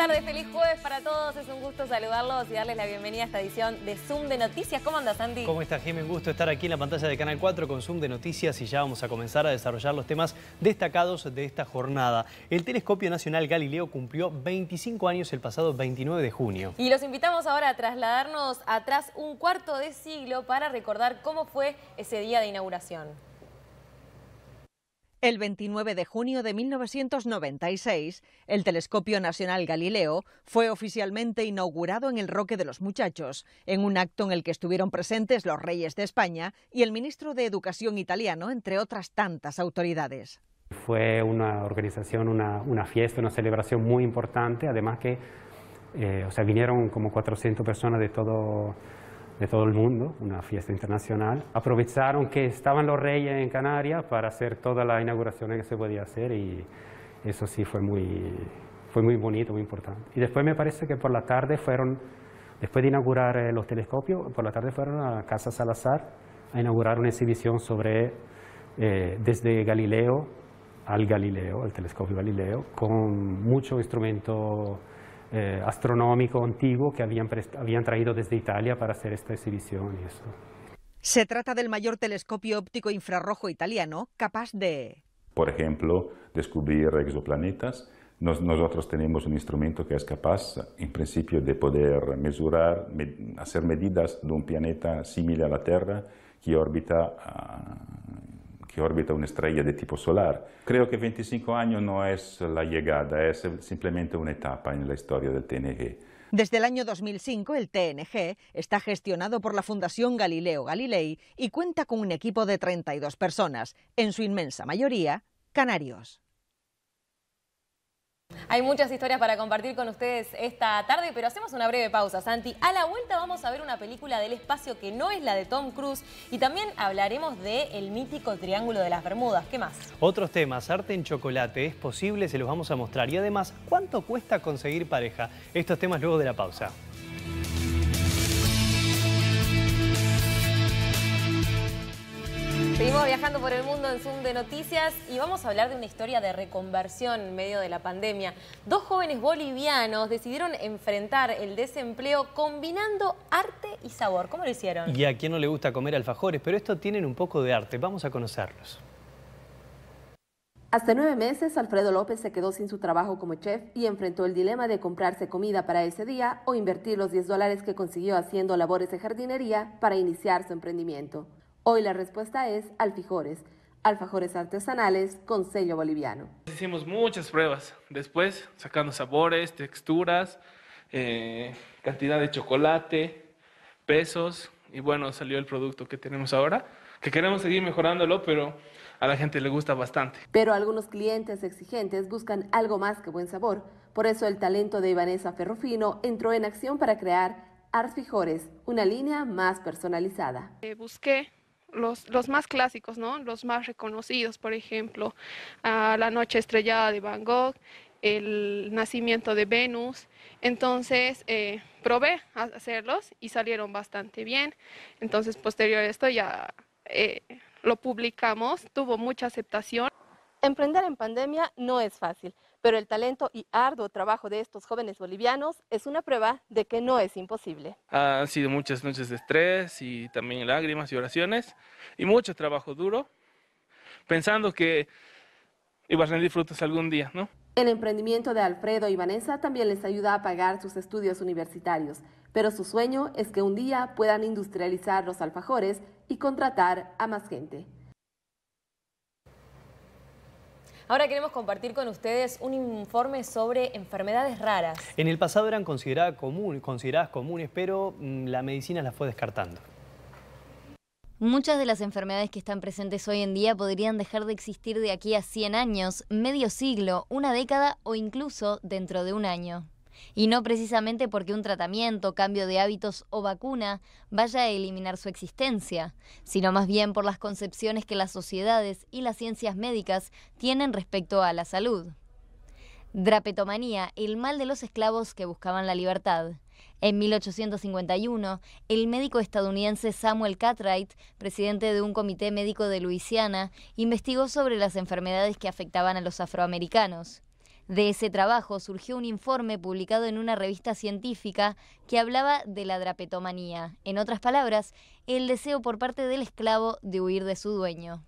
Buenas tardes, feliz jueves para todos. Es un gusto saludarlos y darles la bienvenida a esta edición de Zoom de Noticias. ¿Cómo andas, Andy? ¿Cómo estás, Jimmy? Un gusto estar aquí en la pantalla de Canal 4 con Zoom de Noticias y ya vamos a comenzar a desarrollar los temas destacados de esta jornada. El Telescopio Nacional Galileo cumplió 25 años el pasado 29 de junio. Y los invitamos ahora a trasladarnos atrás un cuarto de siglo para recordar cómo fue ese día de inauguración. El 29 de junio de 1996, el Telescopio Nacional Galileo fue oficialmente inaugurado en el Roque de los Muchachos, en un acto en el que estuvieron presentes los reyes de España y el ministro de Educación italiano, entre otras tantas autoridades. Fue una organización, una, fiesta, una celebración muy importante, además que eh, o sea, vinieron como 400 personas de todo de todo el mundo, una fiesta internacional. Aprovecharon que estaban los reyes en Canarias para hacer todas las inauguraciones que se podía hacer y eso sí fue muy, fue muy bonito, muy importante. Y después me parece que por la tarde fueron, después de inaugurar eh, los telescopios, por la tarde fueron a Casa Salazar a inaugurar una exhibición sobre eh, desde Galileo al Galileo, el telescopio Galileo, con mucho instrumento eh, astronómico antiguo que habían, habían traído desde Italia para hacer esta exhibición. Se trata del mayor telescopio óptico infrarrojo italiano capaz de... Por ejemplo, descubrir exoplanetas. nosotros tenemos un instrumento que es capaz, en principio, de poder mesurar, hacer medidas de un planeta similar a la Tierra que orbita a que orbita una estrella de tipo solar. Creo que 25 años no es la llegada, es simplemente una etapa en la historia del TNG. Desde el año 2005, el TNG está gestionado por la Fundación Galileo Galilei y cuenta con un equipo de 32 personas, en su inmensa mayoría canarios. Hay muchas historias para compartir con ustedes esta tarde, pero hacemos una breve pausa, Santi. A la vuelta vamos a ver una película del espacio que no es la de Tom Cruise y también hablaremos del el mítico Triángulo de las Bermudas. ¿Qué más? Otros temas, arte en chocolate, es posible, se los vamos a mostrar. Y además, ¿cuánto cuesta conseguir pareja? Estos temas luego de la pausa. Seguimos viajando por el mundo en Zoom de Noticias y vamos a hablar de una historia de reconversión en medio de la pandemia. Dos jóvenes bolivianos decidieron enfrentar el desempleo combinando arte y sabor. ¿Cómo lo hicieron? Y a quien no le gusta comer alfajores, pero esto tienen un poco de arte. Vamos a conocerlos. Hasta nueve meses, Alfredo López se quedó sin su trabajo como chef y enfrentó el dilema de comprarse comida para ese día o invertir los 10 dólares que consiguió haciendo labores de jardinería para iniciar su emprendimiento. Hoy la respuesta es alfijores, alfajores artesanales con sello boliviano. Hicimos muchas pruebas, después sacando sabores, texturas, eh, cantidad de chocolate, pesos, y bueno, salió el producto que tenemos ahora, que queremos seguir mejorándolo, pero a la gente le gusta bastante. Pero algunos clientes exigentes buscan algo más que buen sabor. Por eso el talento de Ivanesa Ferrofino entró en acción para crear Ars Fijores, una línea más personalizada. Eh, busqué los, más clásicos, ¿no? Los más reconocidos, por ejemplo, ah, La Noche Estrellada de Van Gogh, El Nacimiento de Venus. Entonces, eh, probé a hacerlos y salieron bastante bien. Entonces, posterior a esto ya eh, lo publicamos, tuvo mucha aceptación. Emprender en pandemia no es fácil pero el talento y arduo trabajo de estos jóvenes bolivianos es una prueba de que no es imposible. Han sido muchas noches de estrés y también lágrimas y oraciones y mucho trabajo duro, pensando que iba a rendir frutos algún día, ¿no? El emprendimiento de Alfredo y Vanessa también les ayuda a pagar sus estudios universitarios, pero su sueño es que un día puedan industrializar los alfajores y contratar a más gente. Ahora queremos compartir con ustedes un informe sobre enfermedades raras. En el pasado eran consideradas, consideradas comunes, pero mm, la medicina las fue descartando. Muchas de las enfermedades que están presentes hoy en día podrían dejar de existir de aquí a 100 años, medio siglo, una década o incluso dentro de un año y no precisamente porque un tratamiento, cambio de hábitos o vacuna vaya a eliminar su existencia, sino más bien por las concepciones que las sociedades y las ciencias médicas tienen respecto a la salud. Drapetomanía, el mal de los esclavos que buscaban la libertad. En 1851, el médico estadounidense Samuel Cartwright, presidente de un comité médico de Luisiana, investigó sobre las enfermedades que afectaban a los afroamericanos. De ese trabajo surgió un informe publicado en una revista científica que hablaba de la drapetomanía, en otras palabras, el deseo por parte del esclavo de huir de su dueño.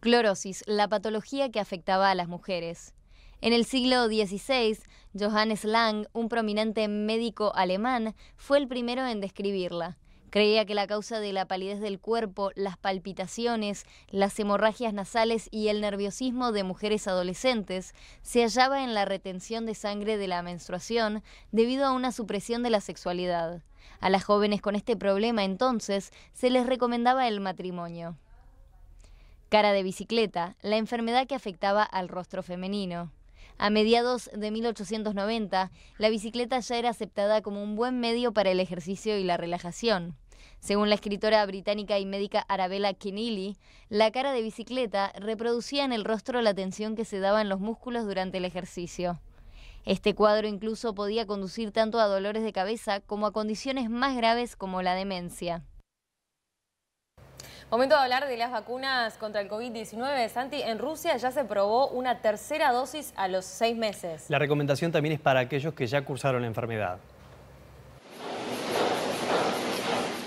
Clorosis, la patología que afectaba a las mujeres. En el siglo XVI, Johannes Lang, un prominente médico alemán, fue el primero en describirla. Creía que la causa de la palidez del cuerpo, las palpitaciones, las hemorragias nasales y el nerviosismo de mujeres adolescentes se hallaba en la retención de sangre de la menstruación debido a una supresión de la sexualidad. A las jóvenes con este problema entonces se les recomendaba el matrimonio. Cara de bicicleta, la enfermedad que afectaba al rostro femenino. A mediados de 1890, la bicicleta ya era aceptada como un buen medio para el ejercicio y la relajación. Según la escritora británica y médica Arabella Kenili, la cara de bicicleta reproducía en el rostro la tensión que se daba en los músculos durante el ejercicio. Este cuadro incluso podía conducir tanto a dolores de cabeza como a condiciones más graves como la demencia. Momento de hablar de las vacunas contra el COVID-19. Santi, en Rusia ya se probó una tercera dosis a los seis meses. La recomendación también es para aquellos que ya cursaron la enfermedad.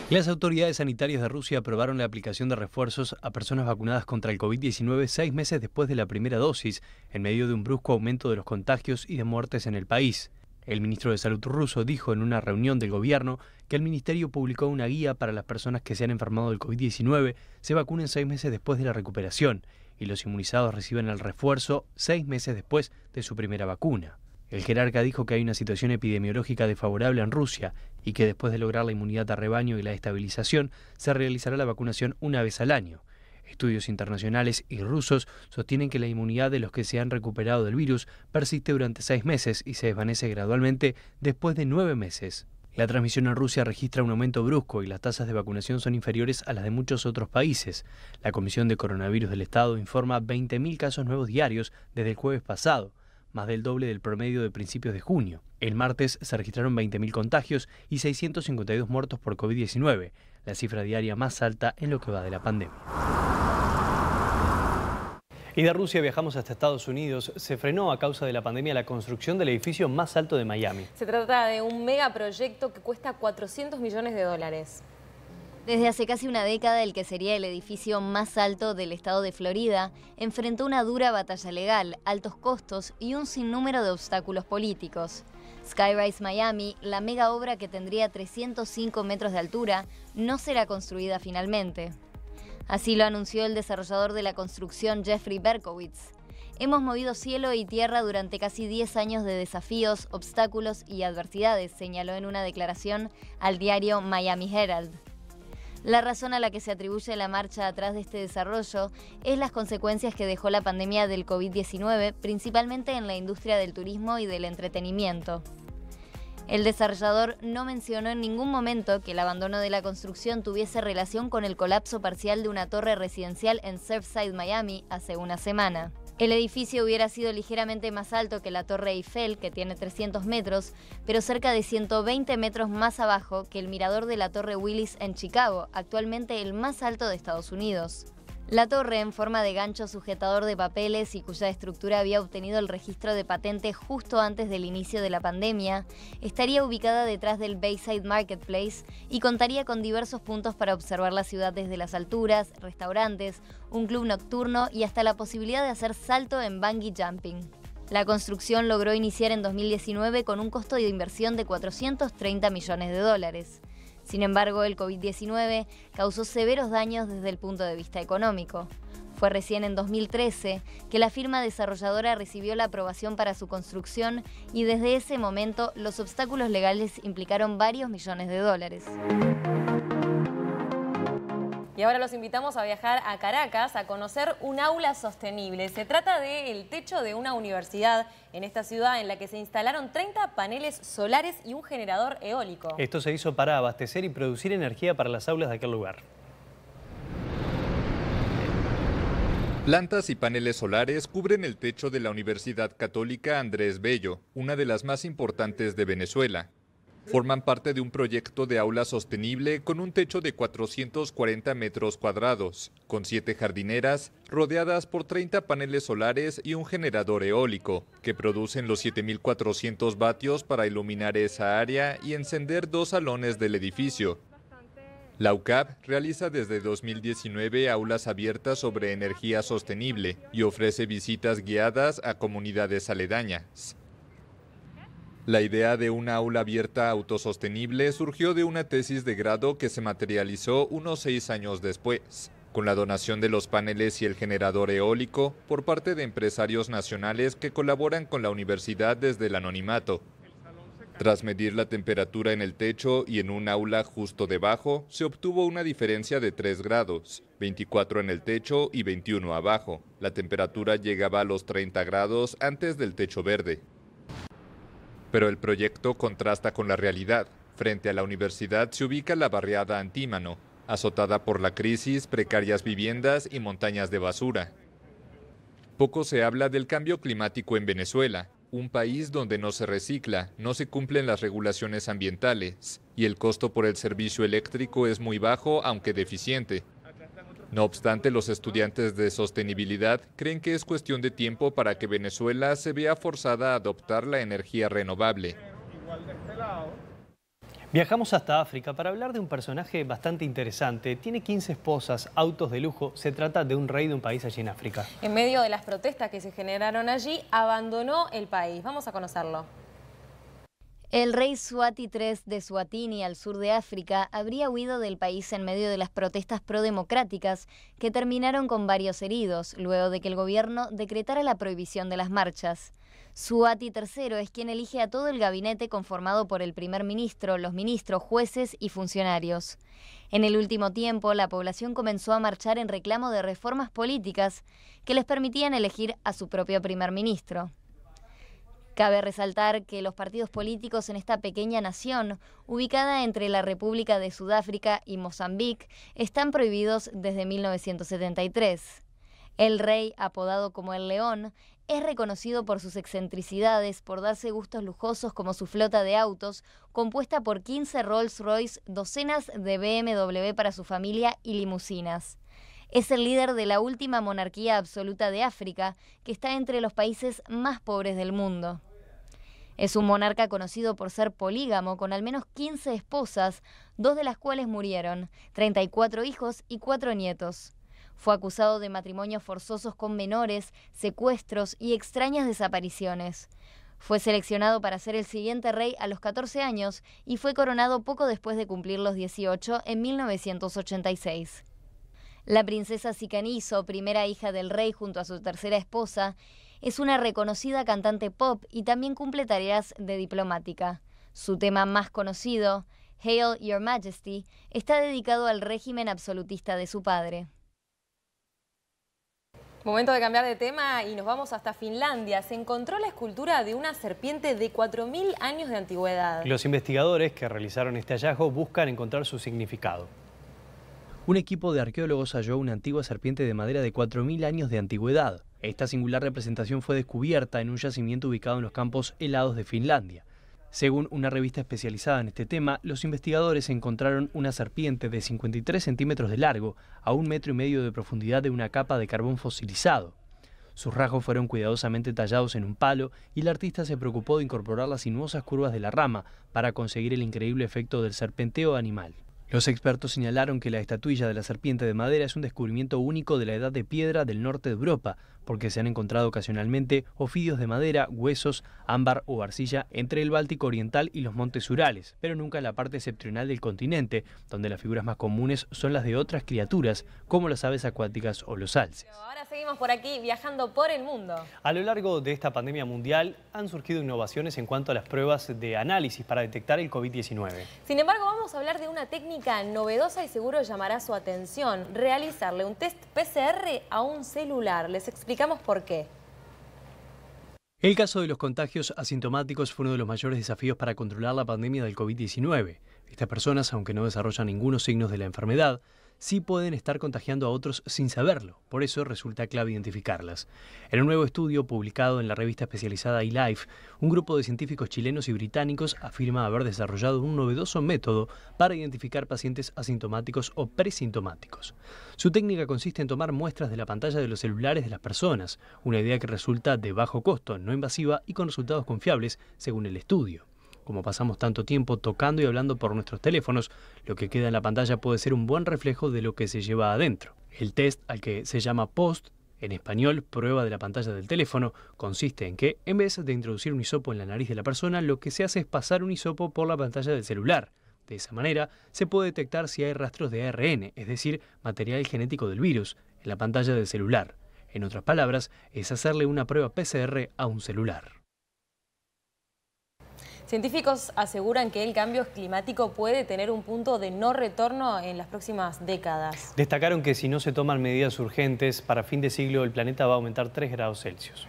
Las autoridades sanitarias de Rusia aprobaron la aplicación de refuerzos a personas vacunadas contra el COVID-19 seis meses después de la primera dosis, en medio de un brusco aumento de los contagios y de muertes en el país. El ministro de Salud ruso dijo en una reunión del gobierno que el ministerio publicó una guía para las personas que se han enfermado del COVID-19 se vacunen seis meses después de la recuperación y los inmunizados reciben el refuerzo seis meses después de su primera vacuna. El jerarca dijo que hay una situación epidemiológica desfavorable en Rusia y que después de lograr la inmunidad de rebaño y la estabilización, se realizará la vacunación una vez al año. Estudios internacionales y rusos sostienen que la inmunidad de los que se han recuperado del virus persiste durante seis meses y se desvanece gradualmente después de nueve meses. La transmisión en Rusia registra un aumento brusco y las tasas de vacunación son inferiores a las de muchos otros países. La Comisión de Coronavirus del Estado informa 20.000 casos nuevos diarios desde el jueves pasado más del doble del promedio de principios de junio. El martes se registraron 20.000 contagios y 652 muertos por COVID-19, la cifra diaria más alta en lo que va de la pandemia. Y de Rusia viajamos hasta Estados Unidos. Se frenó a causa de la pandemia la construcción del edificio más alto de Miami. Se trata de un megaproyecto que cuesta 400 millones de dólares. Desde hace casi una década, el que sería el edificio más alto del estado de Florida enfrentó una dura batalla legal, altos costos y un sinnúmero de obstáculos políticos. Skyrise Miami, la mega obra que tendría 305 metros de altura, no será construida finalmente. Así lo anunció el desarrollador de la construcción Jeffrey Berkowitz. Hemos movido cielo y tierra durante casi 10 años de desafíos, obstáculos y adversidades, señaló en una declaración al diario Miami Herald. La razón a la que se atribuye la marcha atrás de este desarrollo es las consecuencias que dejó la pandemia del COVID-19, principalmente en la industria del turismo y del entretenimiento. El desarrollador no mencionó en ningún momento que el abandono de la construcción tuviese relación con el colapso parcial de una torre residencial en Surfside, Miami, hace una semana. El edificio hubiera sido ligeramente más alto que la Torre Eiffel, que tiene 300 metros, pero cerca de 120 metros más abajo que el mirador de la Torre Willis en Chicago, actualmente el más alto de Estados Unidos. La torre en forma de gancho sujetador de papeles y cuya estructura había obtenido el registro de patente justo antes del inicio de la pandemia, estaría ubicada detrás del Bayside Marketplace y contaría con diversos puntos para observar la ciudad desde las alturas, restaurantes, un club nocturno y hasta la posibilidad de hacer salto en bungee jumping. La construcción logró iniciar en 2019 con un costo de inversión de 430 millones de dólares. Sin embargo, el COVID-19 causó severos daños desde el punto de vista económico. Fue recién en 2013 que la firma desarrolladora recibió la aprobación para su construcción y desde ese momento los obstáculos legales implicaron varios millones de dólares. Y ahora los invitamos a viajar a Caracas a conocer un aula sostenible. Se trata del techo de una universidad en esta ciudad en la que se instalaron 30 paneles solares y un generador eólico. Esto se hizo para abastecer y producir energía para las aulas de aquel lugar. Plantas y paneles solares cubren el techo de la Universidad Católica Andrés Bello, una de las más importantes de Venezuela. Forman parte de un proyecto de aula sostenible con un techo de 440 metros cuadrados, con siete jardineras, rodeadas por 30 paneles solares y un generador eólico, que producen los 7.400 vatios para iluminar esa área y encender dos salones del edificio. La UCAP realiza desde 2019 aulas abiertas sobre energía sostenible y ofrece visitas guiadas a comunidades aledañas. La idea de una aula abierta autosostenible surgió de una tesis de grado que se materializó unos seis años después con la donación de los paneles y el generador eólico por parte de empresarios nacionales que colaboran con la universidad desde el anonimato. Tras medir la temperatura en el techo y en un aula justo debajo, se obtuvo una diferencia de 3 grados, 24 en el techo y 21 abajo. La temperatura llegaba a los 30 grados antes del techo verde pero el proyecto contrasta con la realidad. Frente a la universidad se ubica la barriada Antímano, azotada por la crisis, precarias viviendas y montañas de basura. Poco se habla del cambio climático en Venezuela, un país donde no se recicla, no se cumplen las regulaciones ambientales y el costo por el servicio eléctrico es muy bajo aunque deficiente. No obstante, los estudiantes de sostenibilidad creen que es cuestión de tiempo para que Venezuela se vea forzada a adoptar la energía renovable. Viajamos hasta África para hablar de un personaje bastante interesante. Tiene 15 esposas, autos de lujo. Se trata de un rey de un país allí en África. En medio de las protestas que se generaron allí, abandonó el país. Vamos a conocerlo. El rey Swati III de Suatini al sur de África, habría huido del país en medio de las protestas prodemocráticas que terminaron con varios heridos, luego de que el gobierno decretara la prohibición de las marchas. Suati III es quien elige a todo el gabinete conformado por el primer ministro, los ministros, jueces y funcionarios. En el último tiempo, la población comenzó a marchar en reclamo de reformas políticas que les permitían elegir a su propio primer ministro. Cabe resaltar que los partidos políticos en esta pequeña nación, ubicada entre la República de Sudáfrica y Mozambique, están prohibidos desde 1973. El rey, apodado como el León, es reconocido por sus excentricidades, por darse gustos lujosos como su flota de autos, compuesta por 15 Rolls Royce, docenas de BMW para su familia y limusinas. Es el líder de la última monarquía absoluta de África, que está entre los países más pobres del mundo. Es un monarca conocido por ser polígamo, con al menos 15 esposas, dos de las cuales murieron, 34 hijos y cuatro nietos. Fue acusado de matrimonios forzosos con menores, secuestros y extrañas desapariciones. Fue seleccionado para ser el siguiente rey a los 14 años y fue coronado poco después de cumplir los 18 en 1986. La princesa Sicanizo, primera hija del rey junto a su tercera esposa, es una reconocida cantante pop y también cumple tareas de diplomática. Su tema más conocido, Hail Your Majesty, está dedicado al régimen absolutista de su padre. Momento de cambiar de tema y nos vamos hasta Finlandia. Se encontró la escultura de una serpiente de 4.000 años de antigüedad. Los investigadores que realizaron este hallazgo buscan encontrar su significado un equipo de arqueólogos halló una antigua serpiente de madera de 4.000 años de antigüedad. Esta singular representación fue descubierta en un yacimiento ubicado en los campos helados de Finlandia. Según una revista especializada en este tema, los investigadores encontraron una serpiente de 53 centímetros de largo a un metro y medio de profundidad de una capa de carbón fosilizado. Sus rasgos fueron cuidadosamente tallados en un palo y el artista se preocupó de incorporar las sinuosas curvas de la rama para conseguir el increíble efecto del serpenteo animal. Los expertos señalaron que la estatuilla de la serpiente de madera es un descubrimiento único de la edad de piedra del norte de Europa, porque se han encontrado ocasionalmente ofidios de madera, huesos, ámbar o arcilla entre el Báltico Oriental y los montes Urales, pero nunca en la parte septentrional del continente, donde las figuras más comunes son las de otras criaturas, como las aves acuáticas o los alces. Ahora seguimos por aquí viajando por el mundo. A lo largo de esta pandemia mundial han surgido innovaciones en cuanto a las pruebas de análisis para detectar el COVID-19. Sin embargo, vamos a hablar de una técnica novedosa y seguro llamará su atención, realizarle un test PCR a un celular. Les explico por qué. El caso de los contagios asintomáticos fue uno de los mayores desafíos para controlar la pandemia del COVID-19. Estas personas, aunque no desarrollan ningunos signos de la enfermedad, sí pueden estar contagiando a otros sin saberlo, por eso resulta clave identificarlas. En un nuevo estudio publicado en la revista especializada eLife, un grupo de científicos chilenos y británicos afirma haber desarrollado un novedoso método para identificar pacientes asintomáticos o presintomáticos. Su técnica consiste en tomar muestras de la pantalla de los celulares de las personas, una idea que resulta de bajo costo, no invasiva y con resultados confiables, según el estudio como pasamos tanto tiempo tocando y hablando por nuestros teléfonos, lo que queda en la pantalla puede ser un buen reflejo de lo que se lleva adentro. El test, al que se llama POST, en español, prueba de la pantalla del teléfono, consiste en que, en vez de introducir un hisopo en la nariz de la persona, lo que se hace es pasar un hisopo por la pantalla del celular. De esa manera, se puede detectar si hay rastros de ARN, es decir, material genético del virus, en la pantalla del celular. En otras palabras, es hacerle una prueba PCR a un celular. Científicos aseguran que el cambio climático puede tener un punto de no retorno en las próximas décadas. Destacaron que si no se toman medidas urgentes, para fin de siglo el planeta va a aumentar 3 grados Celsius.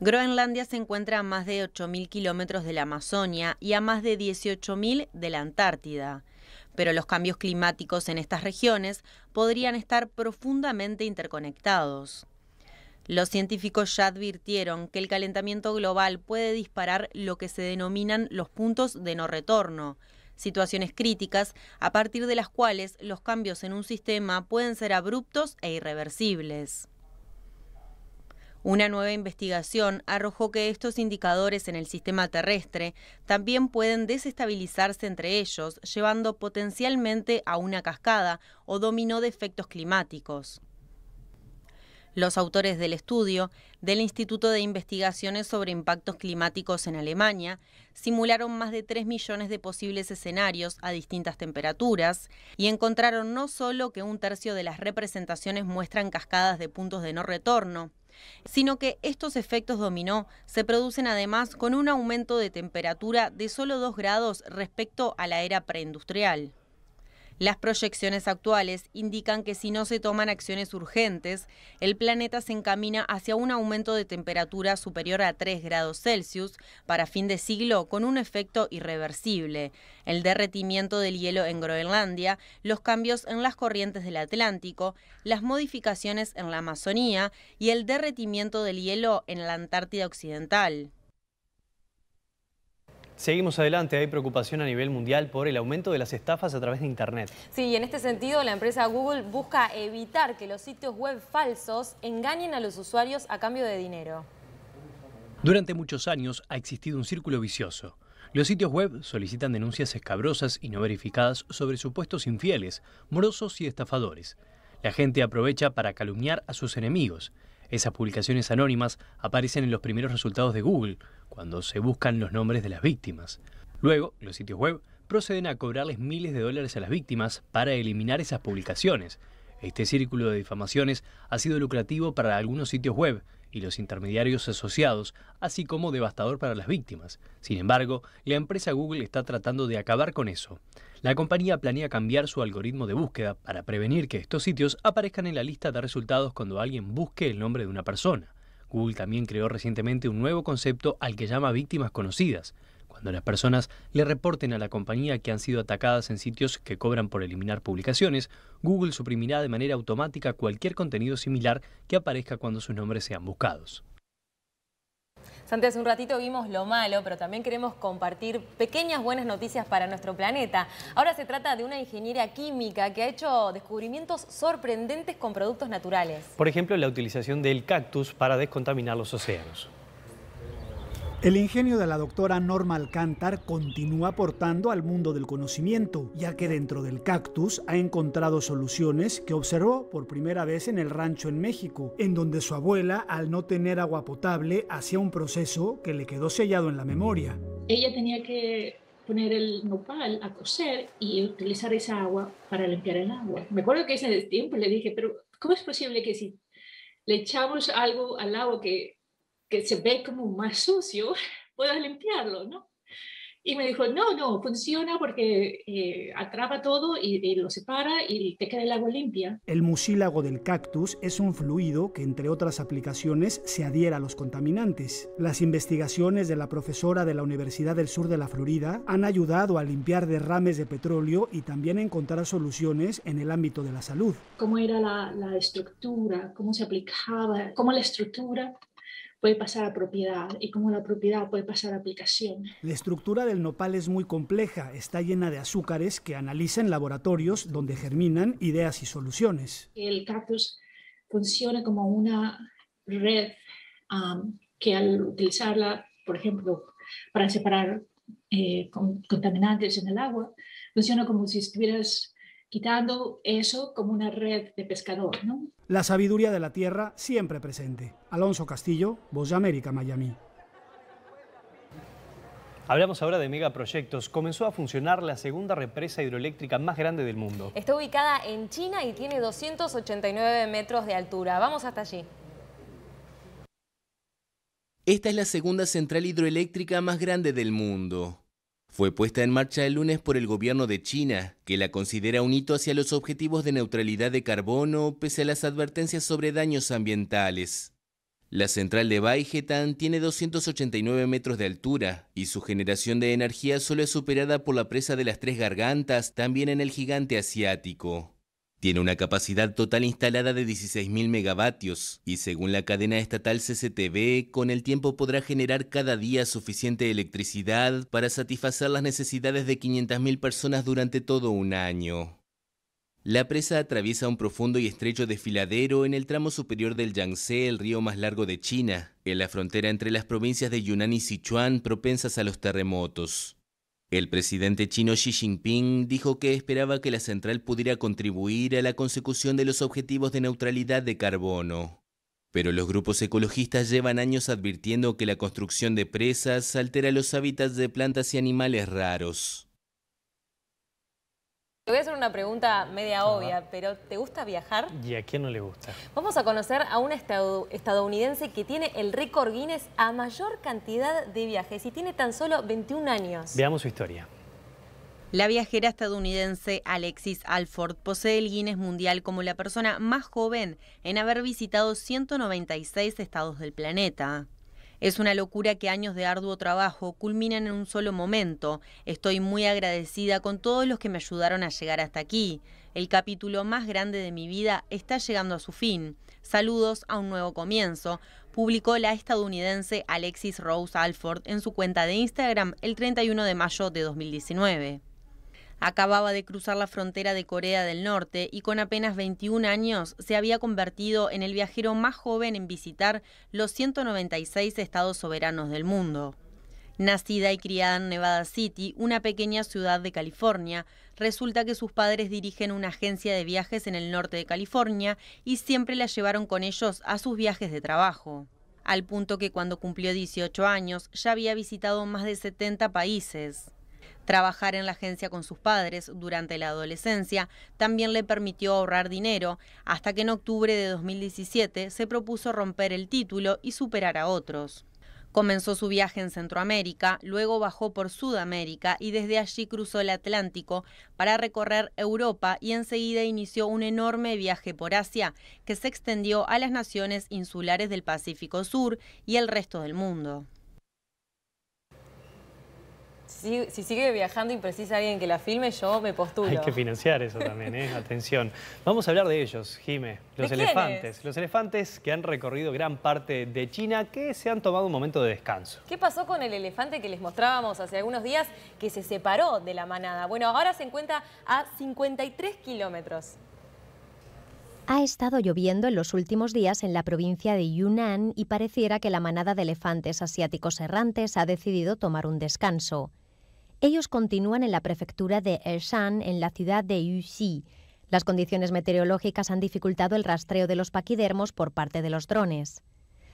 Groenlandia se encuentra a más de 8.000 kilómetros de la Amazonia y a más de 18.000 de la Antártida. Pero los cambios climáticos en estas regiones podrían estar profundamente interconectados. Los científicos ya advirtieron que el calentamiento global puede disparar lo que se denominan los puntos de no retorno, situaciones críticas a partir de las cuales los cambios en un sistema pueden ser abruptos e irreversibles. Una nueva investigación arrojó que estos indicadores en el sistema terrestre también pueden desestabilizarse entre ellos, llevando potencialmente a una cascada o dominó de efectos climáticos. Los autores del estudio del Instituto de Investigaciones sobre Impactos Climáticos en Alemania simularon más de 3 millones de posibles escenarios a distintas temperaturas y encontraron no solo que un tercio de las representaciones muestran cascadas de puntos de no retorno, sino que estos efectos dominó se producen además con un aumento de temperatura de solo 2 grados respecto a la era preindustrial. Las proyecciones actuales indican que si no se toman acciones urgentes, el planeta se encamina hacia un aumento de temperatura superior a 3 grados Celsius para fin de siglo con un efecto irreversible, el derretimiento del hielo en Groenlandia, los cambios en las corrientes del Atlántico, las modificaciones en la Amazonía y el derretimiento del hielo en la Antártida Occidental. Seguimos adelante, hay preocupación a nivel mundial por el aumento de las estafas a través de Internet. Sí, y en este sentido la empresa Google busca evitar que los sitios web falsos engañen a los usuarios a cambio de dinero. Durante muchos años ha existido un círculo vicioso. Los sitios web solicitan denuncias escabrosas y no verificadas sobre supuestos infieles, morosos y estafadores. La gente aprovecha para calumniar a sus enemigos. Esas publicaciones anónimas aparecen en los primeros resultados de Google, cuando se buscan los nombres de las víctimas. Luego, los sitios web proceden a cobrarles miles de dólares a las víctimas para eliminar esas publicaciones. Este círculo de difamaciones ha sido lucrativo para algunos sitios web, y los intermediarios asociados, así como devastador para las víctimas. Sin embargo, la empresa Google está tratando de acabar con eso. La compañía planea cambiar su algoritmo de búsqueda para prevenir que estos sitios aparezcan en la lista de resultados cuando alguien busque el nombre de una persona. Google también creó recientemente un nuevo concepto al que llama víctimas conocidas, cuando las personas le reporten a la compañía que han sido atacadas en sitios que cobran por eliminar publicaciones, Google suprimirá de manera automática cualquier contenido similar que aparezca cuando sus nombres sean buscados. Antes un ratito vimos lo malo, pero también queremos compartir pequeñas buenas noticias para nuestro planeta. Ahora se trata de una ingeniera química que ha hecho descubrimientos sorprendentes con productos naturales. Por ejemplo, la utilización del cactus para descontaminar los océanos. El ingenio de la doctora Norma Alcántar continúa aportando al mundo del conocimiento, ya que dentro del cactus ha encontrado soluciones que observó por primera vez en el rancho en México, en donde su abuela, al no tener agua potable, hacía un proceso que le quedó sellado en la memoria. Ella tenía que poner el nopal a cocer y utilizar esa agua para limpiar el agua. Me acuerdo que ese tiempo le dije, pero ¿cómo es posible que si le echamos algo al agua que que se ve como más sucio, puedas limpiarlo, ¿no? Y me dijo, no, no, funciona porque eh, atrapa todo y, lo separa y te queda el agua limpia. El mucílago del cactus es un fluido que, entre otras aplicaciones, se adhiera a los contaminantes. Las investigaciones de la profesora de la Universidad del Sur de la Florida han ayudado a limpiar derrames de petróleo y también a encontrar soluciones en el ámbito de la salud. ¿Cómo era la, la estructura? ¿Cómo se aplicaba? ¿Cómo la estructura puede pasar a propiedad y como la propiedad puede pasar a aplicación. La estructura del nopal es muy compleja, está llena de azúcares que analiza en laboratorios donde germinan ideas y soluciones. El cactus funciona como una red um, que al utilizarla, por ejemplo, para separar eh, contaminantes en el agua, funciona como si estuvieras quitando eso como una red de pescador. La sabiduría de la tierra siempre presente. Alonso Castillo, Voz de América, Miami. Hablamos ahora de megaproyectos. Comenzó a funcionar la segunda represa hidroeléctrica más grande del mundo. Está ubicada en China y tiene 289 metros de altura. Vamos hasta allí. Esta es la segunda central hidroeléctrica más grande del mundo. Fue puesta en marcha el lunes por el gobierno de China, que la considera un hito hacia los objetivos de neutralidad de carbono pese a las advertencias sobre daños ambientales. La central de Baijetan tiene 289 metros de altura y su generación de energía solo es superada por la presa de las Tres Gargantas, también en el gigante asiático. Tiene una capacidad total instalada de 16.000 megavatios y según la cadena estatal CCTV, con el tiempo podrá generar cada día suficiente electricidad para satisfacer las necesidades de 500.000 personas durante todo un año. La presa atraviesa un profundo y estrecho desfiladero en el tramo superior del Yangtze, el río más largo de China, en la frontera entre las provincias de Yunnan y Sichuan propensas a los terremotos. El presidente chino Xi Jinping dijo que esperaba que la central pudiera contribuir a la consecución de los objetivos de neutralidad de carbono. Pero los grupos ecologistas llevan años advirtiendo que la construcción de presas altera los hábitats de plantas y animales raros. Te voy a hacer una pregunta media obvia, pero ¿te gusta viajar? ¿Y a quién no le gusta? Vamos a conocer a una estadounidense que tiene el récord Guinness a mayor cantidad de viajes y tiene tan solo 21 años. Veamos su historia. La viajera estadounidense Alexis Alford posee el Guinness Mundial como la persona más joven en haber visitado 196 estados del planeta. Es una locura que años de arduo trabajo culminan en un solo momento. Estoy muy agradecida con todos los que me ayudaron a llegar hasta aquí. El capítulo más grande de mi vida está llegando a su fin. Saludos a un nuevo comienzo, publicó la estadounidense Alexis Rose Alford en su cuenta de Instagram el 31 de mayo de 2019. Acababa de cruzar la frontera de Corea del Norte y con apenas 21 años se había convertido en el viajero más joven en visitar los 196 estados soberanos del mundo. Nacida y criada en Nevada City, una pequeña ciudad de California, resulta que sus padres dirigen una agencia de viajes en el norte de California y siempre la llevaron con ellos a sus viajes de trabajo, al punto que cuando cumplió 18 años ya había visitado más de 70 países. Trabajar en la agencia con sus padres durante la adolescencia también le permitió ahorrar dinero, hasta que en octubre de 2017 se propuso romper el título y superar a otros. Comenzó su viaje en Centroamérica, luego bajó por Sudamérica y desde allí cruzó el Atlántico para recorrer Europa y enseguida inició un enorme viaje por Asia que se extendió a las naciones insulares del Pacífico Sur y el resto del mundo si, sigue viajando y precisa alguien que la filme, yo me postulo. Hay que financiar eso también, ¿eh? Atención. Vamos a hablar de ellos, Jime. Los elefantes. Los elefantes que han recorrido gran parte de China, que se han tomado un momento de descanso. ¿Qué pasó con el elefante que les mostrábamos hace algunos días, que se separó de la manada? Bueno, ahora se encuentra a 53 kilómetros. Ha estado lloviendo en los últimos días en la provincia de Yunnan y pareciera que la manada de elefantes asiáticos errantes ha decidido tomar un descanso. Ellos continúan en la prefectura de Ershan, en la ciudad de Yuxi. Las condiciones meteorológicas han dificultado el rastreo de los paquidermos por parte de los drones.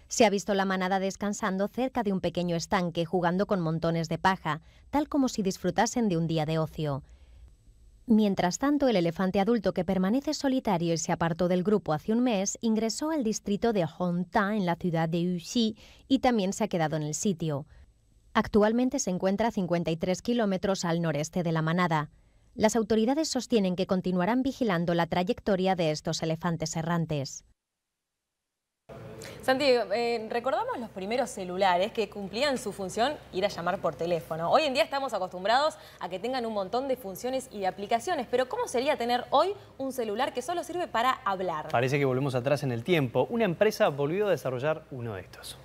Se ha visto la manada descansando cerca de un pequeño estanque jugando con montones de paja, tal como si disfrutasen de un día de ocio. Mientras tanto, el elefante adulto que permanece solitario y se apartó del grupo hace un mes ingresó al distrito de Hongta en la ciudad de Uxi y también se ha quedado en el sitio. Actualmente se encuentra a 53 kilómetros al noreste de la manada. Las autoridades sostienen que continuarán vigilando la trayectoria de estos elefantes errantes. Santi, eh, recordamos los primeros celulares que cumplían su función ir a llamar por teléfono. Hoy en día estamos acostumbrados a que tengan un montón de funciones y de aplicaciones, pero ¿cómo sería tener hoy un celular que solo sirve para hablar? Parece que volvemos atrás en el tiempo. Una empresa volvió a desarrollar uno de estos.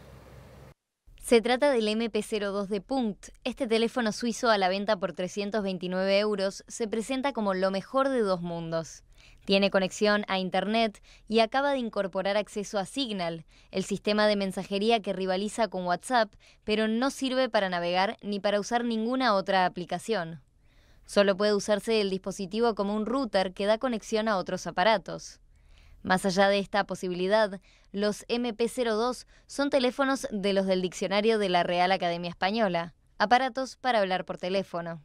Se trata del MP02 de Punkt. Este teléfono suizo a la venta por 329 euros se presenta como lo mejor de dos mundos. Tiene conexión a Internet y acaba de incorporar acceso a Signal, el sistema de mensajería que rivaliza con WhatsApp, pero no sirve para navegar ni para usar ninguna otra aplicación. Solo puede usarse el dispositivo como un router que da conexión a otros aparatos. Más allá de esta posibilidad, los MP02 son teléfonos de los del diccionario de la Real Academia Española, aparatos para hablar por teléfono.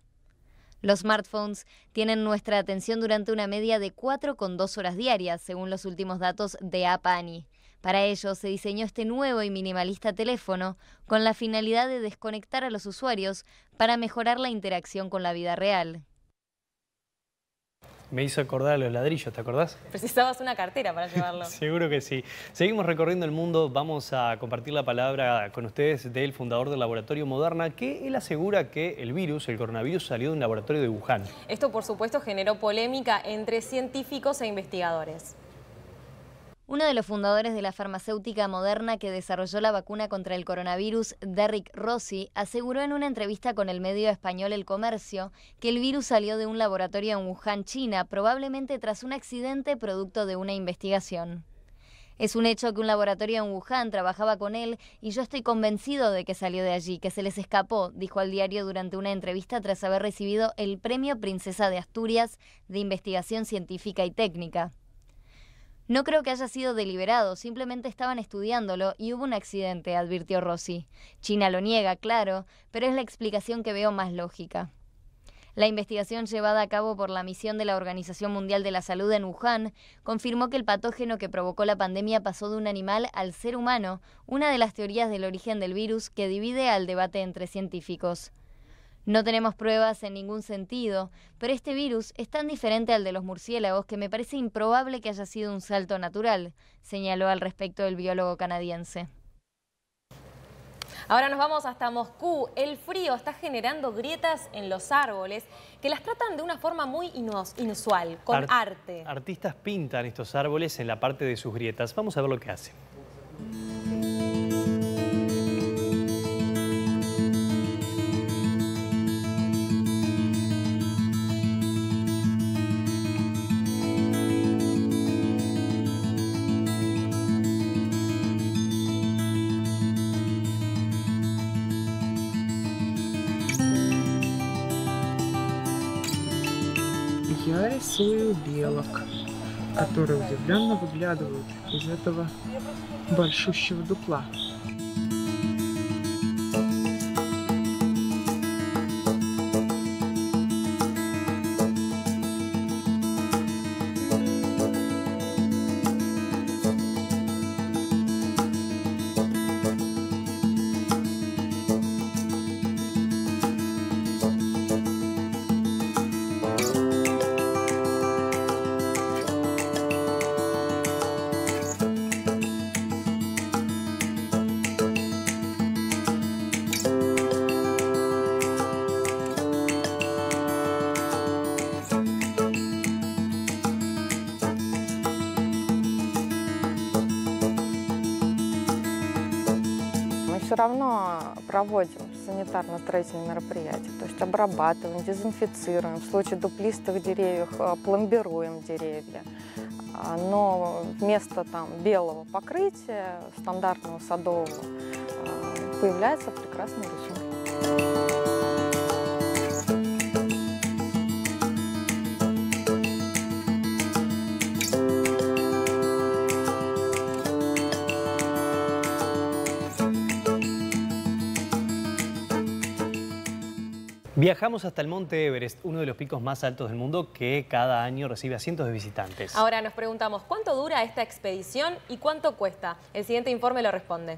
Los smartphones tienen nuestra atención durante una media de 4,2 horas diarias, según los últimos datos de Apani. Para ello se diseñó este nuevo y minimalista teléfono con la finalidad de desconectar a los usuarios para mejorar la interacción con la vida real. Me hizo acordar a los ladrillos, ¿te acordás? Precisabas una cartera para llevarlo. Seguro que sí. Seguimos recorriendo el mundo, vamos a compartir la palabra con ustedes del fundador del laboratorio Moderna, que él asegura que el virus, el coronavirus, salió de un laboratorio de Wuhan. Esto, por supuesto, generó polémica entre científicos e investigadores. Uno de los fundadores de la farmacéutica moderna que desarrolló la vacuna contra el coronavirus, Derrick Rossi, aseguró en una entrevista con el medio español El Comercio que el virus salió de un laboratorio en Wuhan, China, probablemente tras un accidente producto de una investigación. Es un hecho que un laboratorio en Wuhan trabajaba con él y yo estoy convencido de que salió de allí, que se les escapó, dijo al diario durante una entrevista tras haber recibido el Premio Princesa de Asturias de Investigación Científica y Técnica. No creo que haya sido deliberado, simplemente estaban estudiándolo y hubo un accidente, advirtió Rossi. China lo niega, claro, pero es la explicación que veo más lógica. La investigación llevada a cabo por la misión de la Organización Mundial de la Salud en Wuhan confirmó que el patógeno que provocó la pandemia pasó de un animal al ser humano, una de las teorías del origen del virus que divide al debate entre científicos. No tenemos pruebas en ningún sentido, pero este virus es tan diferente al de los murciélagos que me parece improbable que haya sido un salto natural, señaló al respecto el biólogo canadiense. Ahora nos vamos hasta Moscú. El frío está generando grietas en los árboles que las tratan de una forma muy inusual, con arte. Artistas pintan estos árboles en la parte de sus grietas. Vamos a ver lo que hacen. рисую белок, которые удивленно выглядывают из этого большущего дупла. проводим санитарно-строительные мероприятия, то есть обрабатываем, дезинфицируем, в случае дуплистых деревьев э, пломбируем деревья. А, но вместо там, белого покрытия, стандартного садового, э, появляется прекрасный рисунок. Viajamos hasta el Monte Everest, uno de los picos más altos del mundo que cada año recibe a cientos de visitantes. Ahora nos preguntamos, ¿cuánto dura esta expedición y cuánto cuesta? El siguiente informe lo responde.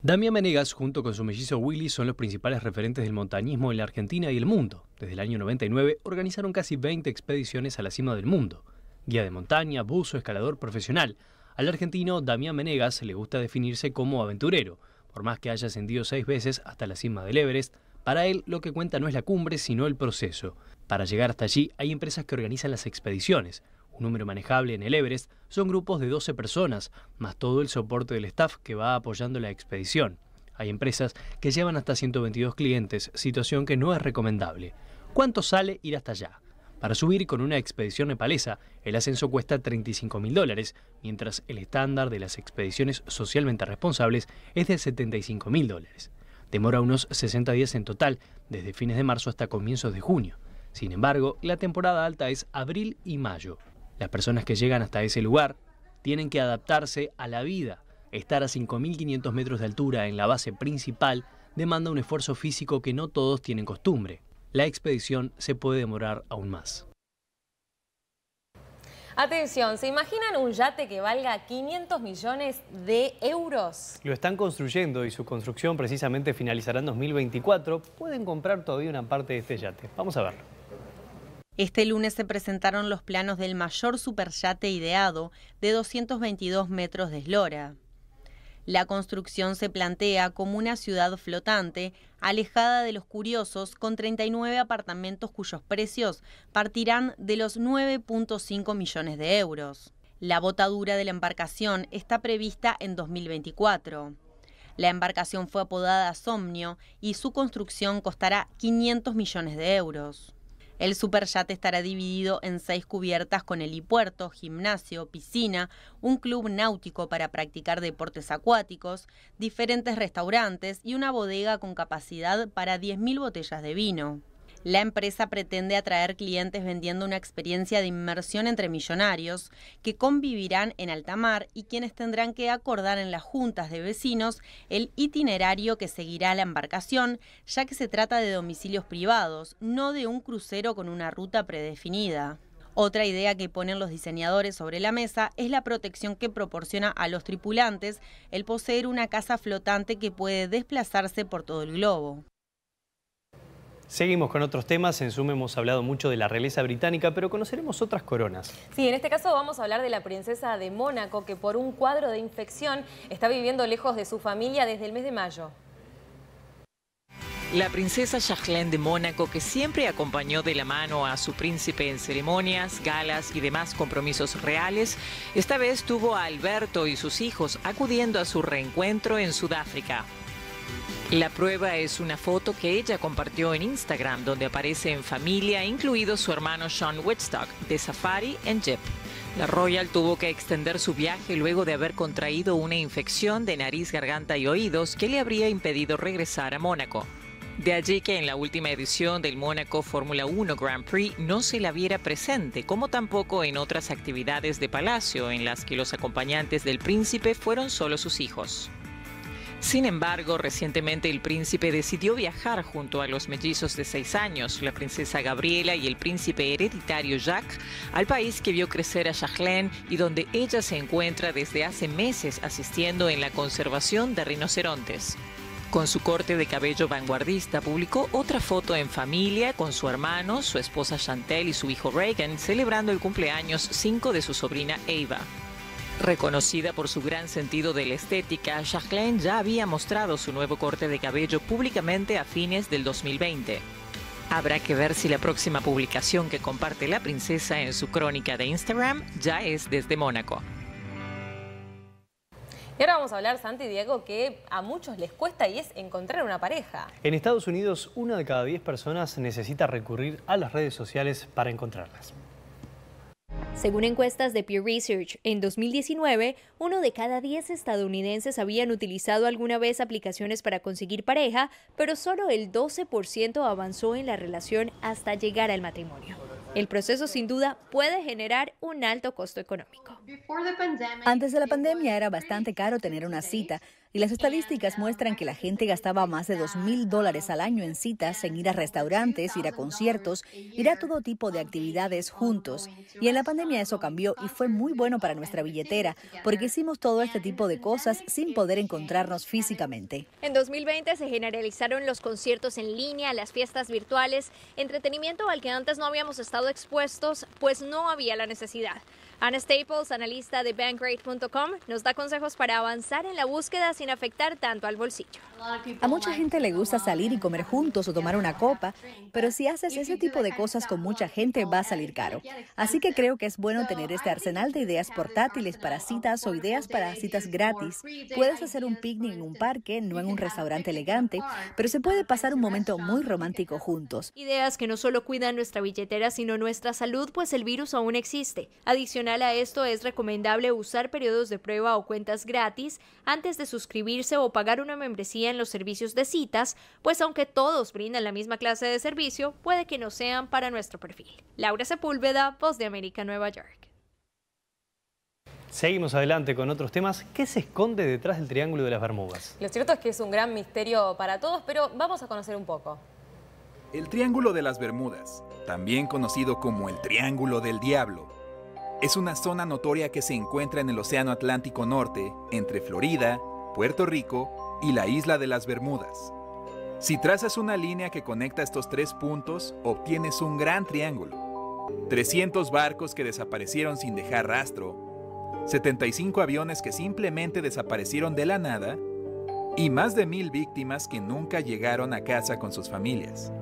Damián Menegas, junto con su mellizo Willy, son los principales referentes del montañismo en la Argentina y el mundo. Desde el año 99 organizaron casi 20 expediciones a la cima del mundo. Guía de montaña, buzo, escalador profesional. Al argentino Damián Menegas le gusta definirse como aventurero. Por más que haya ascendido seis veces hasta la cima del Everest, para él, lo que cuenta no es la cumbre, sino el proceso. Para llegar hasta allí, hay empresas que organizan las expediciones. Un número manejable en el Everest son grupos de 12 personas, más todo el soporte del staff que va apoyando la expedición. Hay empresas que llevan hasta 122 clientes, situación que no es recomendable. ¿Cuánto sale ir hasta allá? Para subir con una expedición nepalesa, el ascenso cuesta 35 mil dólares, mientras el estándar de las expediciones socialmente responsables es de 75 mil dólares demora unos 60 días en total, desde fines de marzo hasta comienzos de junio. Sin embargo, la temporada alta es abril y mayo. Las personas que llegan hasta ese lugar tienen que adaptarse a la vida. Estar a 5.500 metros de altura en la base principal demanda un esfuerzo físico que no todos tienen costumbre. La expedición se puede demorar aún más. Atención, ¿se imaginan un yate que valga 500 millones de euros? Lo están construyendo y su construcción precisamente finalizará en 2024. Pueden comprar todavía una parte de este yate. Vamos a verlo. Este lunes se presentaron los planos del mayor superyate ideado, de 222 metros de eslora. La construcción se plantea como una ciudad flotante, alejada de los curiosos, con 39 apartamentos cuyos precios partirán de los 9.5 millones de euros. La botadura de la embarcación está prevista en 2024. La embarcación fue apodada Somnio y su construcción costará 500 millones de euros. El superyate estará dividido en seis cubiertas con helipuerto, gimnasio, piscina, un club náutico para practicar deportes acuáticos, diferentes restaurantes y una bodega con capacidad para 10.000 botellas de vino. La empresa pretende atraer clientes vendiendo una experiencia de inmersión entre millonarios que convivirán en alta mar y quienes tendrán que acordar en las juntas de vecinos el itinerario que seguirá la embarcación, ya que se trata de domicilios privados, no de un crucero con una ruta predefinida. Otra idea que ponen los diseñadores sobre la mesa es la protección que proporciona a los tripulantes el poseer una casa flotante que puede desplazarse por todo el globo. Seguimos con otros temas. En Zoom hemos hablado mucho de la realeza británica, pero conoceremos otras coronas. Sí, en este caso vamos a hablar de la princesa de Mónaco, que por un cuadro de infección está viviendo lejos de su familia desde el mes de mayo. La princesa Jacqueline de Mónaco, que siempre acompañó de la mano a su príncipe en ceremonias, galas y demás compromisos reales, esta vez tuvo a Alberto y sus hijos acudiendo a su reencuentro en Sudáfrica. La prueba es una foto que ella compartió en Instagram donde aparece en familia, incluido su hermano Sean Woodstock, de safari en Jeep. La Royal tuvo que extender su viaje luego de haber contraído una infección de nariz, garganta y oídos que le habría impedido regresar a Mónaco. De allí que en la última edición del Mónaco Fórmula 1 Grand Prix no se la viera presente, como tampoco en otras actividades de palacio en las que los acompañantes del príncipe fueron solo sus hijos. Sin embargo, recientemente el príncipe decidió viajar junto a los mellizos de seis años, la princesa Gabriela y el príncipe hereditario Jacques, al país que vio crecer a Jacqueline y donde ella se encuentra desde hace meses asistiendo en la conservación de rinocerontes. Con su corte de cabello vanguardista, publicó otra foto en familia con su hermano, su esposa Chantel y su hijo Reagan, celebrando el cumpleaños 5 de su sobrina Eva. Reconocida por su gran sentido de la estética, Jacqueline ya había mostrado su nuevo corte de cabello públicamente a fines del 2020. Habrá que ver si la próxima publicación que comparte la princesa en su crónica de Instagram ya es desde Mónaco. Y ahora vamos a hablar, Santi y Diego, que a muchos les cuesta y es encontrar una pareja. En Estados Unidos, una de cada diez personas necesita recurrir a las redes sociales para encontrarlas. Según encuestas de Pew Research, en 2019, uno de cada 10 estadounidenses habían utilizado alguna vez aplicaciones para conseguir pareja, pero solo el 12% avanzó en la relación hasta llegar al matrimonio. El proceso sin duda puede generar un alto costo económico. Antes de la pandemia era bastante caro tener una cita y las estadísticas muestran que la gente gastaba más de 2 mil dólares al año en citas, en ir a restaurantes, ir a conciertos, ir a todo tipo de actividades juntos. Y en la pandemia eso cambió y fue muy bueno para nuestra billetera, porque hicimos todo este tipo de cosas sin poder encontrarnos físicamente. En 2020 se generalizaron los conciertos en línea, las fiestas virtuales, entretenimiento al que antes no habíamos estado expuestos, pues no había la necesidad. Ana Staples, analista de Bankrate.com, nos da consejos para avanzar en la búsqueda sin afectar tanto al bolsillo. A mucha gente le gusta salir y comer juntos o tomar una copa, pero si haces ese tipo de cosas con mucha gente va a salir caro. Así que creo que es bueno tener este arsenal de ideas portátiles para citas o ideas para citas gratis. Puedes hacer un picnic en un parque, no en un restaurante elegante, pero se puede pasar un momento muy romántico juntos. Ideas que no solo cuidan nuestra billetera, sino nuestra salud, pues el virus aún existe. Adicionalmente, a esto, es recomendable usar periodos de prueba o cuentas gratis antes de suscribirse o pagar una membresía en los servicios de citas, pues aunque todos brindan la misma clase de servicio, puede que no sean para nuestro perfil. Laura Sepúlveda, Voz de América, Nueva York. Seguimos adelante con otros temas. ¿Qué se esconde detrás del Triángulo de las Bermudas? Lo cierto es que es un gran misterio para todos, pero vamos a conocer un poco. El Triángulo de las Bermudas, también conocido como el Triángulo del Diablo, es una zona notoria que se encuentra en el Océano Atlántico Norte, entre Florida, Puerto Rico y la isla de las Bermudas. Si trazas una línea que conecta estos tres puntos, obtienes un gran triángulo. 300 barcos que desaparecieron sin dejar rastro, 75 aviones que simplemente desaparecieron de la nada y más de mil víctimas que nunca llegaron a casa con sus familias.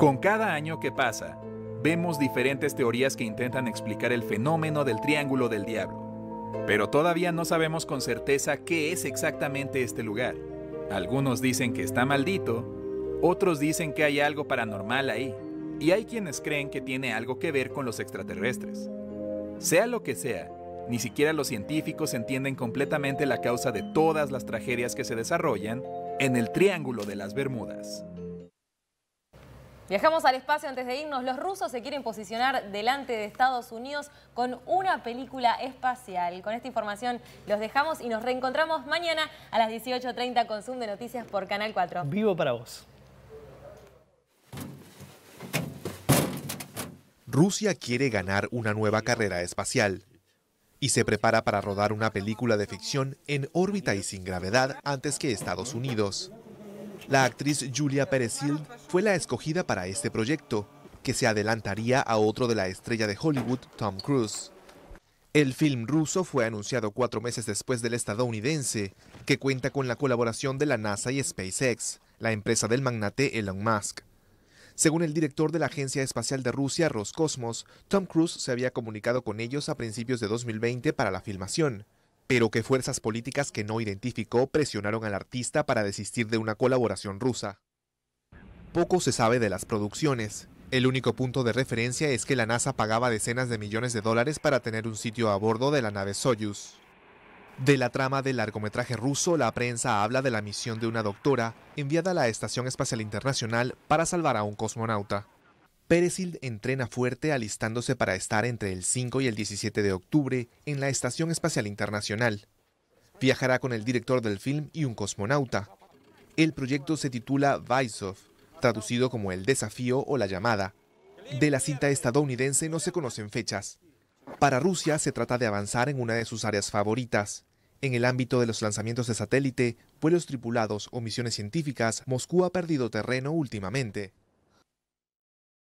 Con cada año que pasa, vemos diferentes teorías que intentan explicar el fenómeno del Triángulo del Diablo. Pero todavía no sabemos con certeza qué es exactamente este lugar. Algunos dicen que está maldito, otros dicen que hay algo paranormal ahí, y hay quienes creen que tiene algo que ver con los extraterrestres. Sea lo que sea, ni siquiera los científicos entienden completamente la causa de todas las tragedias que se desarrollan en el Triángulo de las Bermudas. Viajamos al espacio antes de irnos. Los rusos se quieren posicionar delante de Estados Unidos con una película espacial. Con esta información los dejamos y nos reencontramos mañana a las 18.30 con Zoom de Noticias por Canal 4. Vivo para vos. Rusia quiere ganar una nueva carrera espacial y se prepara para rodar una película de ficción en órbita y sin gravedad antes que Estados Unidos. La actriz Julia Perezil fue la escogida para este proyecto, que se adelantaría a otro de la estrella de Hollywood, Tom Cruise. El film ruso fue anunciado cuatro meses después del estadounidense, que cuenta con la colaboración de la NASA y SpaceX, la empresa del magnate Elon Musk. Según el director de la Agencia Espacial de Rusia, Roscosmos, Tom Cruise se había comunicado con ellos a principios de 2020 para la filmación, pero que fuerzas políticas que no identificó presionaron al artista para desistir de una colaboración rusa. Poco se sabe de las producciones. El único punto de referencia es que la NASA pagaba decenas de millones de dólares para tener un sitio a bordo de la nave Soyuz. De la trama del largometraje ruso, la prensa habla de la misión de una doctora enviada a la Estación Espacial Internacional para salvar a un cosmonauta. Perezil entrena fuerte alistándose para estar entre el 5 y el 17 de octubre en la Estación Espacial Internacional. Viajará con el director del film y un cosmonauta. El proyecto se titula Vaisov, traducido como El desafío o la llamada. De la cinta estadounidense no se conocen fechas. Para Rusia se trata de avanzar en una de sus áreas favoritas. En el ámbito de los lanzamientos de satélite, vuelos tripulados o misiones científicas, Moscú ha perdido terreno últimamente.